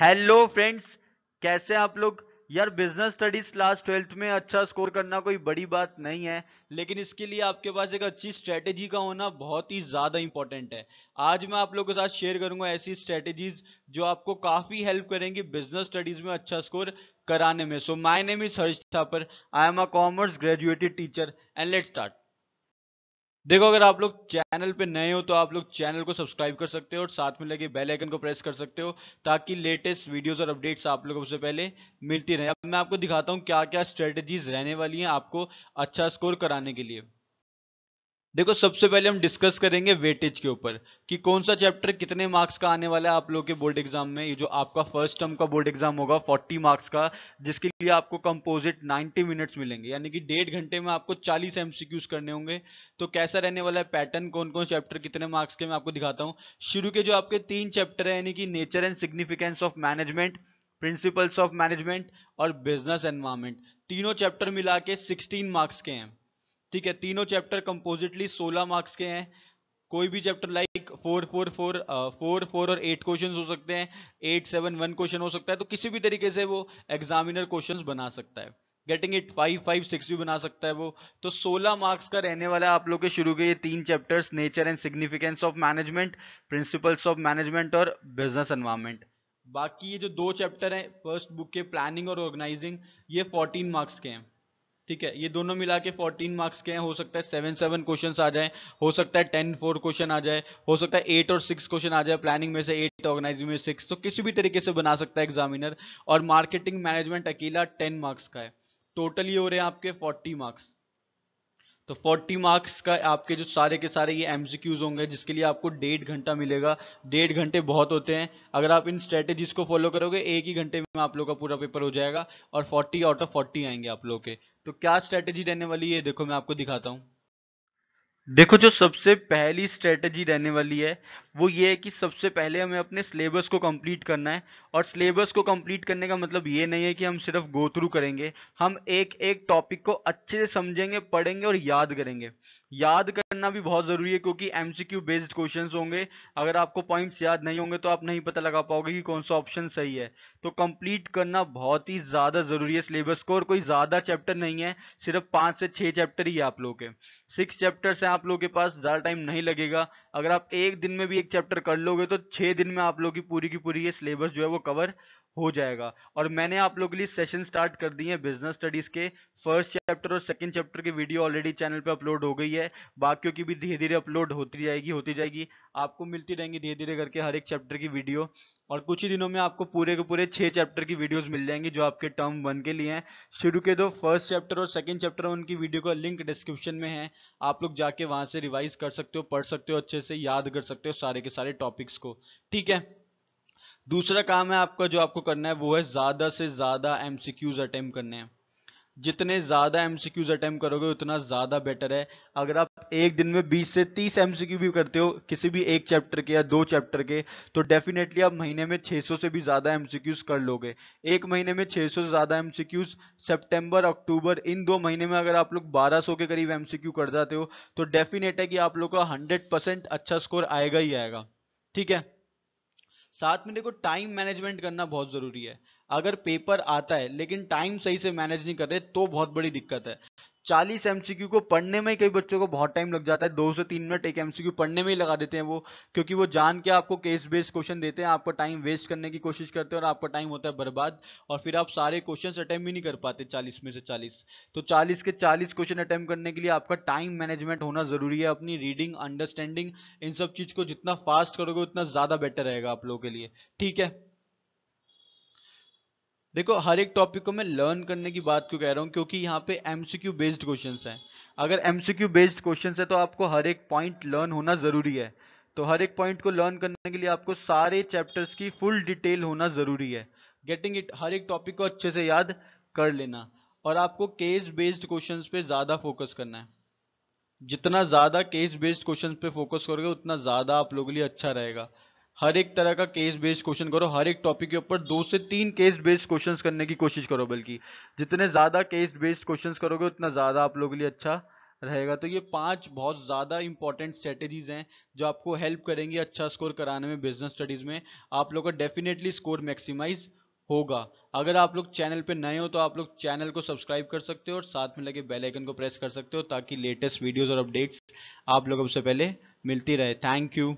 hello friends कैसे आप लोग यार बिजनेस स्टडीज क्लास ट्वेल्थ में अच्छा स्कोर करना कोई बड़ी बात नहीं है लेकिन इसके लिए आपके पास एक अच्छी स्ट्रेटेजी का होना बहुत ही ज़्यादा इंपॉर्टेंट है आज मैं आप लोगों के साथ शेयर करूंगा ऐसी स्ट्रेटेजीज जो आपको काफ़ी हेल्प करेंगी बिजनेस स्टडीज़ में अच्छा स्कोर कराने में so my name is Harsh Thapar I am a commerce graduated teacher and let start देखो अगर आप लोग चैनल पे नए हो तो आप लोग चैनल को सब्सक्राइब कर सकते हो और साथ में लगे बेल आइकन को प्रेस कर सकते हो ताकि लेटेस्ट वीडियोस और अपडेट्स आप लोगों से पहले मिलती रहे अब मैं आपको दिखाता हूँ क्या क्या स्ट्रेटजीज रहने वाली हैं आपको अच्छा स्कोर कराने के लिए देखो सबसे पहले हम डिस्कस करेंगे वेटेज के ऊपर कि कौन सा चैप्टर कितने मार्क्स का आने वाला है आप लोग के बोर्ड एग्जाम में ये जो आपका फर्स्ट टर्म का बोर्ड एग्जाम होगा 40 मार्क्स का जिसके लिए आपको कंपोजिट 90 मिनट्स मिलेंगे यानी कि डेढ़ घंटे में आपको 40 एमसीक्यूज करने होंगे तो कैसा रहने वाला है पैटर्न कौन कौन चैप्टर कितने मार्क्स के मैं आपको दिखाता हूँ शुरू के जो आपके तीन चैप्टर है यानी कि nature and significance of management principles of management और बिजनेस एनवायरमेंट तीनों चैप्टर मिला के सिक्सटीन मार्क्स के हैं ठीक है तीनों चैप्टर कंपोजिटली 16 मार्क्स के हैं कोई भी chapter like four four four four four और एट क्वेश्चन हो सकते हैं एट सेवन वन क्वेश्चन हो सकता है तो किसी भी तरीके से वो एग्जामिनर क्वेश्चन बना सकता है getting it five five six भी बना सकता है वो तो सोलह मार्क्स का रहने वाला आप लोग के शुरू के ये तीन chapters nature and significance of management principles of management और बिजनेस एनवायरमेंट बाकी ये जो दो चैप्टर हैं फर्स्ट बुक के प्लानिंग और ऑर्गेनाइजिंग ये फोर्टीन मार्क्स के हैं ठीक है ये दोनों मिला के फोर्टीन मार्क्स के हैं हो सकता है सेवन सेवन क्वेश्चन आ जाए हो सकता है टेन फोर क्वेश्चन आ जाए हो सकता है एट और सिक्स क्वेश्चन आ जाए प्लानिंग में से एट ऑर्गेनाइजिंग में सिक्स तो किसी भी तरीके से बना सकता है एग्जामिनर और मार्केटिंग मैनेजमेंट अकेला टेन मार्क्स का है टोटल ये हो रहे हैं आपके फोर्टी मार्क्स तो 40 मार्क्स का आपके जो सारे के सारे ये एम होंगे जिसके लिए आपको डेढ़ घंटा मिलेगा डेढ़ घंटे बहुत होते हैं अगर आप इन स्ट्रेटेजीज को फॉलो करोगे एक ही घंटे में आप लोग का पूरा पेपर हो जाएगा और 40 आउट ऑफ 40 आएंगे आप लोग के तो क्या स्ट्रेटेजी रहने वाली है देखो मैं आपको दिखाता हूँ देखो जो सबसे पहली स्ट्रेटेजी रहने वाली है वो ये है कि सबसे पहले हमें अपने सिलेबस को कंप्लीट करना है और सिलेबस को कंप्लीट करने का मतलब ये नहीं है कि हम सिर्फ गो थ्रू करेंगे हम एक एक टॉपिक को अच्छे से समझेंगे पढ़ेंगे और याद करेंगे याद करना भी बहुत ज़रूरी है क्योंकि एम बेस्ड क्वेश्चन होंगे अगर आपको पॉइंट्स याद नहीं होंगे तो आप नहीं पता लगा पाओगे कि कौन सा ऑप्शन सही है तो कंप्लीट करना बहुत ही ज़्यादा ज़रूरी है सिलेबस को और कोई ज़्यादा चैप्टर नहीं है सिर्फ पाँच से छः चैप्टर ही आप लोग के सिक्स चैप्टर्स हैं आप लोगों के पास ज़्यादा टाइम नहीं लगेगा अगर आप एक दिन में भी एक चैप्टर कर लोगे तो छः दिन में आप लोग की पूरी की पूरी ये सिलेबस जो है वो कवर हो जाएगा और मैंने आप लोगों के लिए सेशन स्टार्ट कर दिए हैं बिजनेस स्टडीज के फर्स्ट चैप्टर और सेकंड चैप्टर की वीडियो ऑलरेडी चैनल पे अपलोड हो गई है बाकियों की भी धीरे धीरे अपलोड होती जाएगी होती जाएगी आपको मिलती रहेंगी धीरे धीरे करके हर एक चैप्टर की वीडियो और कुछ ही दिनों में आपको पूरे के पूरे छः चैप्टर की वीडियोज मिल जाएंगी जो आपके टर्म वन के लिए हैं शुरू के दो फर्स्ट चैप्टर और सेकेंड चैप्टर उनकी वीडियो का लिंक डिस्क्रिप्शन में है आप लोग जाके वहाँ से रिवाइज कर सकते हो पढ़ सकते हो अच्छे से याद कर सकते हो सारे के सारे टॉपिक्स को ठीक है दूसरा काम है आपका जो आपको करना है वो है ज़्यादा से ज़्यादा एम सी क्यूज़ अटैम्प करने हैं जितने ज़्यादा एम सी क्यूज़ अटैम्प करोगे उतना ज़्यादा बेटर है अगर आप एक दिन में 20 से 30 एम सी क्यू भी करते हो किसी भी एक चैप्टर के या दो चैप्टर के तो डेफिनेटली आप महीने में 600 से भी ज़्यादा एम सी क्यूज़ कर लोगे एक महीने में 600 से ज़्यादा M C Qs September October इन दो महीने में अगर आप लोग सौ के करीब एम सी क्यू कर जाते हो तो डेफिनेट है कि आप लोग का हंड्रेड अच्छा स्कोर आएगा ही आएगा ठीक है साथ में देखो टाइम मैनेजमेंट करना बहुत ज़रूरी है अगर पेपर आता है लेकिन टाइम सही से मैनेज नहीं कर रहे तो बहुत बड़ी दिक्कत है 40 एमसीक्यू को पढ़ने में कई बच्चों को बहुत टाइम लग जाता है दो से तीन मिनट एक एमसीक्यू पढ़ने में ही लगा देते हैं वो क्योंकि वो जान के आपको केस बेस्ड क्वेश्चन देते हैं आपका टाइम वेस्ट करने की कोशिश करते हैं और आपका टाइम होता है बर्बाद और फिर आप सारे क्वेश्चन अटैम्प भी नहीं कर पाते चालीस में से चालीस तो चालीस के चालीस क्वेश्चन अटैम्प करने के लिए आपका टाइम मैनेजमेंट होना जरूरी है अपनी रीडिंग अंडरस्टैंडिंग इन सब चीज़ को जितना फास्ट करोगे उतना ज़्यादा बेटर रहेगा आप लोगों के लिए ठीक है देखो हर एक टॉपिक को मैं लर्न करने की बात क्यों कह रहा हूँ क्योंकि यहाँ पे एमसीक्यू बेस्ड क्वेश्चंस हैं अगर एमसीक्यू बेस्ड क्वेश्चंस है तो आपको हर एक पॉइंट लर्न होना ज़रूरी है तो हर एक पॉइंट को लर्न करने के लिए आपको सारे चैप्टर्स की फुल डिटेल होना ज़रूरी है गेटिंग इट हर एक टॉपिक को अच्छे से याद कर लेना और आपको केस बेस्ड क्वेश्चन पे ज़्यादा फोकस करना है जितना ज़्यादा केस बेस्ड क्वेश्चन पे फोकस करोगे उतना ज़्यादा आप लोगों के लिए अच्छा रहेगा हर एक तरह का केस बेस्ड क्वेश्चन करो हर एक टॉपिक के ऊपर दो से तीन केस बेस्ड क्वेश्चंस करने की कोशिश करो बल्कि जितने ज़्यादा केस बेस्ड क्वेश्चंस करोगे उतना ज़्यादा आप लोगों के लिए अच्छा रहेगा तो ये पांच बहुत ज़्यादा इंपॉर्टेंट स्ट्रेटेजीज हैं जो आपको हेल्प करेंगी अच्छा स्कोर कराने में बिजनेस स्टडीज़ में आप लोग का डेफिनेटली स्कोर मैक्सिमाइज होगा अगर आप लोग चैनल पे नए हो तो आप लोग चैनल को सब्सक्राइब कर सकते हो और साथ में लगे बेल आइकन को प्रेस कर सकते हो ताकि लेटेस्ट वीडियोस और अपडेट्स आप लोग सबसे पहले मिलती रहे थैंक यू